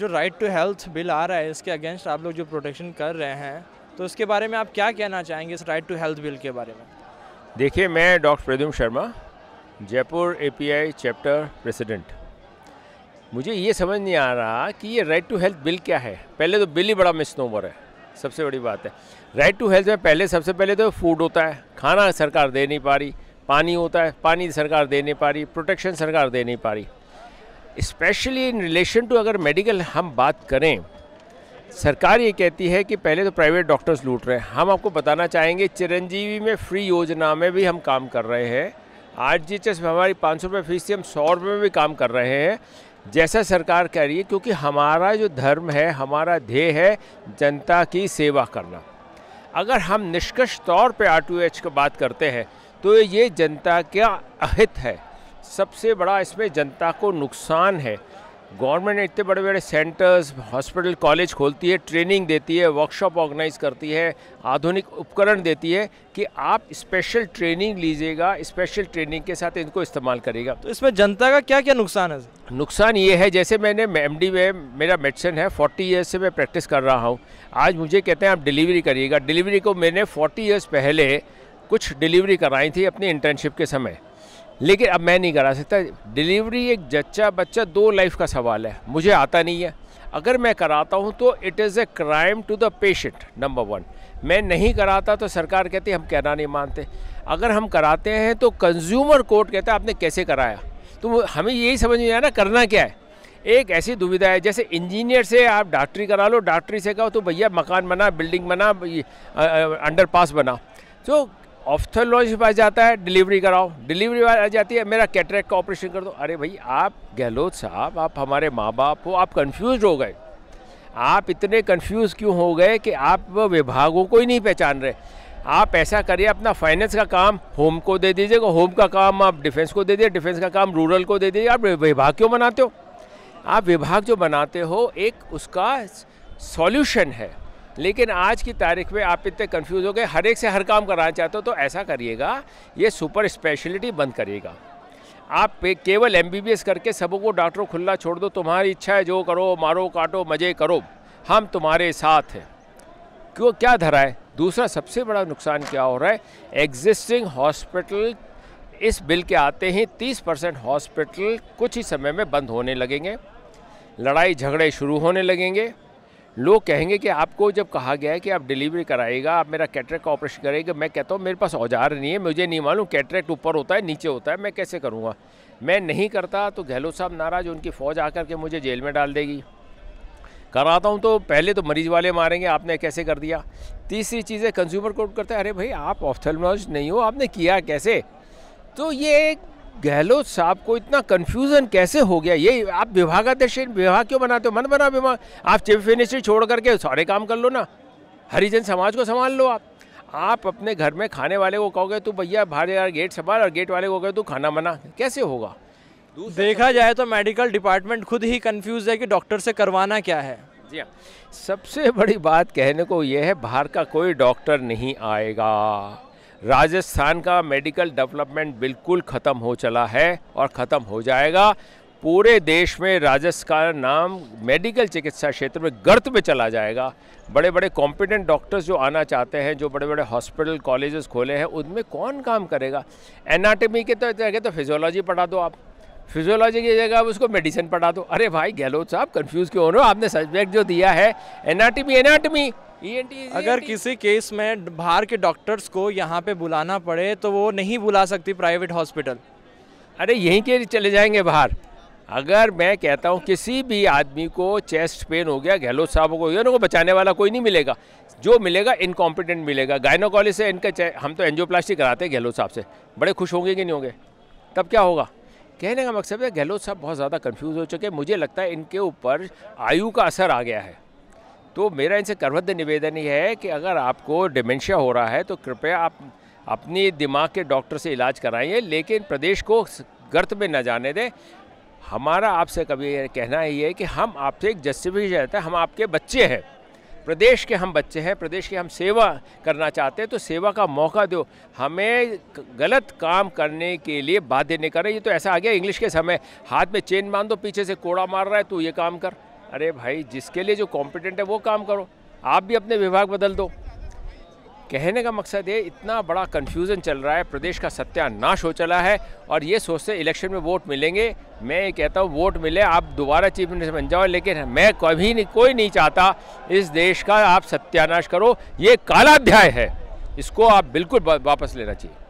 जो right to health bill आ रहा है इसके अगेंस्ट आप लोग जो प्रोटेक्शन कर रहे हैं तो उसके बारे में आप क्या कहना चाहेंगे इस राइट टू हेल्थ बिल के बारे में देखिए मैं doctor Pradyum Sharma Jaipur API chapter president मुझे ये समझ नहीं आ रहा कि ये राइट टू हेल्थ बिल क्या है पहले तो बिल ही बड़ा मिस नोवर है सबसे बड़ी बात है राइट टू हेल्थ में पहले सबसे पहले तो फूड होता है खाना सरकार दे नहीं पा रही पानी होता है पानी सरकार दे नहीं पा रही प्रोटेक्शन सरकार दे नहीं पा रही स्पेशली इन रिलेशन टू अगर मेडिकल हम बात करें सरकार ये कहती है कि पहले तो प्राइवेट डॉक्टर्स लूट रहे हैं हम आपको बताना चाहेंगे चिरंजीवी में फ्री योजना में भी हम काम कर रहे हैं आर जी एच एस में हमारी पाँच सौ रुपये फीस थी हम सौ रुपये में भी काम कर रहे हैं जैसा सरकार कह रही है क्योंकि हमारा जो धर्म है हमारा ध्येय है जनता की सेवा करना अगर हम निष्कर्ष तौर पर आर टू एच की बात करते हैं तो ये जनता का अहित है सबसे बड़ा इसमें जनता को नुकसान है गवर्नमेंट ने इतने बड़े बड़े सेंटर्स हॉस्पिटल कॉलेज खोलती है ट्रेनिंग देती है वर्कशॉप ऑर्गेनाइज करती है आधुनिक उपकरण देती है कि आप स्पेशल ट्रेनिंग लीजिएगा स्पेशल ट्रेनिंग के साथ इनको इस्तेमाल करेगा तो इसमें जनता का क्या क्या नुकसान है नुकसान ये है जैसे मैंने एम डी में मेरा मेडिसिन है 40 ईयर्स से मैं प्रैक्टिस कर रहा हूँ आज मुझे कहते हैं आप डिलीवरी करिएगा डिलीवरी को मैंने फोर्टी ईयर्स पहले कुछ डिलीवरी कराई थी अपनी इंटर्नशिप के समय लेकिन अब मैं नहीं करा सकता डिलीवरी एक जच्चा बच्चा दो लाइफ का सवाल है मुझे आता नहीं है अगर मैं कराता हूँ तो it is a crime to the patient number one मैं नहीं कराता तो सरकार कहती हम कहना नहीं मानते अगर हम कराते हैं तो कंज्यूमर कोर्ट कहता है आपने कैसे कराया तो हमें यही समझ में आया ना करना क्या है एक ऐसी दुविधा है जैसे इंजीनियर से आप डॉक्टरी करा लो डॉक्टरी से कहो तो भैया मकान बना बिल्डिंग बना अंडर पास बना तो ऑफ्थोलॉजिस्ट पास जाता है डिलीवरी कराओ डिलीवरी आ जाती है मेरा कैटरेक्ट का ऑपरेशन कर दो अरे भाई आप गहलोत साहब आप हमारे माँ बाप हो आप कन्फ्यूज हो गए आप इतने कन्फ्यूज क्यों हो गए कि आप विभागों को ही नहीं पहचान रहे आप ऐसा करिए अपना फाइनेंस का काम होम को दे दीजिएगा होम का काम आप डिफेंस को दे दीजिए डिफेंस का काम रूरल को दे दीजिए आप विभाग क्यों बनाते हो आप विभाग जो बनाते हो एक उसका सॉल्यूशन है लेकिन आज की तारीख में आप इतने कंफ्यूज हो गए हर एक से हर काम कराना चाहते हो तो ऐसा करिएगा ये सुपर स्पेशलिटी बंद करिएगा आप केवल एम करके सबों को डॉक्टर खुला छोड़ दो तुम्हारी इच्छा है जो करो मारो काटो मज़े करो हम तुम्हारे साथ हैं क्यों क्या धरा है दूसरा सबसे बड़ा नुकसान क्या हो रहा है एग्जिस्टिंग हॉस्पिटल इस बिल के आते ही 30 परसेंट हॉस्पिटल कुछ ही समय में बंद होने लगेंगे लड़ाई झगड़े शुरू होने लगेंगे लोग कहेंगे कि आपको जब कहा गया है कि आप डिलीवरी कराएगा आप मेरा कैटरेक का ऑपरेशन करेगा मैं कहता हूँ मेरे पास औजार नहीं है मुझे नहीं मालूम कैटरेक्ट ऊपर होता है नीचे होता है मैं कैसे करूँगा मैं नहीं करता तो गहलोत साहब नाराज़ उनकी फ़ौज आकर के मुझे जेल में डाल देगी कराता हूँ तो पहले तो मरीज़ वाले मारेंगे आपने कैसे कर दिया तीसरी चीज़ है कंज्यूमर कोर्ट करते हैं अरे भाई आप ऑफ्थेलमोलॉजिस्ट नहीं हो आपने किया कैसे तो ये एक गहलोत साहब को इतना कन्फ्यूज़न कैसे हो गया ये आप विभागाध्यक्ष विभाग क्यों बनाते हो मन बना विभाग आप चीफ मिनिस्ट्री छोड़ करके सारे काम कर लो ना हरिजन समाज को संभाल लो आप आप अपने घर में खाने वाले को कहोगे तू भैया बाहर यार गेट संभाल और गेट वाले को कहोगे तू खाना मना कैसे होगा देखा जाए तो मेडिकल डिपार्टमेंट खुद ही कन्फ्यूज है कि डॉक्टर से करवाना क्या है जी हाँ सबसे बड़ी बात कहने को यह है बाहर का कोई डॉक्टर नहीं आएगा राजस्थान का मेडिकल डेवलपमेंट बिल्कुल ख़त्म हो चला है और ख़त्म हो जाएगा पूरे देश में राजस्थान नाम मेडिकल चिकित्सा क्षेत्र में गर्त में चला जाएगा बड़े बड़े कॉम्पिटेंट डॉक्टर्स जो आना चाहते हैं जो बड़े बड़े हॉस्पिटल कॉलेजेस खोले हैं उनमें कौन काम करेगा एनाटमी के तो जगह तो फिजियोलॉजी पढ़ा दो आप फिजियोलॉजी की जगह आप उसको मेडिसिन पढ़ा दो अरे भाई गहलोत साहब कन्फ्यूज़ क्यों हो रहे हो आपने सब्जेक्ट जो दिया है एनाटमी एनाटमी E e अगर किसी केस में बाहर के डॉक्टर्स को यहाँ पे बुलाना पड़े तो वो नहीं बुला सकती प्राइवेट हॉस्पिटल अरे यहीं के चले जाएंगे बाहर अगर मैं कहता हूँ किसी भी आदमी को चेस्ट पेन हो गया गहलोत साहब को गया उनको बचाने वाला कोई नहीं मिलेगा जो मिलेगा इनकॉम्पिटेंट मिलेगा गायनोकॉलेज से इनका हम तो एनजियोप्लास्टी कराते हैं गहलोत साहब से बड़े खुश होंगे कि नहीं होंगे तब क्या होगा कहने का मकसद है गहलोत साहब बहुत ज़्यादा कन्फ्यूज़ हो चुके मुझे लगता है इनके ऊपर आयु का असर आ गया है तो मेरा इनसे करवद्ध निवेदन ही है कि अगर आपको डिमेंशिया हो रहा है तो कृपया आप अपनी दिमाग के डॉक्टर से इलाज कराइए लेकिन प्रदेश को गर्त में न जाने दें हमारा आपसे कभी कहना ही है कि हम आपसे एक जस्टिफिकेशन रहता है हम आपके बच्चे हैं प्रदेश के हम बच्चे हैं प्रदेश की हम सेवा करना चाहते हैं तो सेवा का मौका दो हमें गलत काम करने के लिए बाध्य नहीं करें ये तो ऐसा आ गया इंग्लिश के समय हाथ में चेन बांध दो पीछे से कोड़ा मार रहा है तो ये काम कर अरे भाई जिसके लिए जो कॉम्पिटेंट है वो काम करो आप भी अपने विभाग बदल दो कहने का मकसद ये इतना बड़ा कन्फ्यूज़न चल रहा है प्रदेश का सत्यानाश हो चला है और ये सोचते इलेक्शन में वोट मिलेंगे मैं ये कहता हूँ वोट मिले आप दोबारा चीफ मिनिस्टर बन जाओ लेकिन मैं कभी नहीं कोई नहीं चाहता इस देश का आप सत्यानाश करो ये काला अध्याय है इसको आप बिल्कुल वापस लेना चाहिए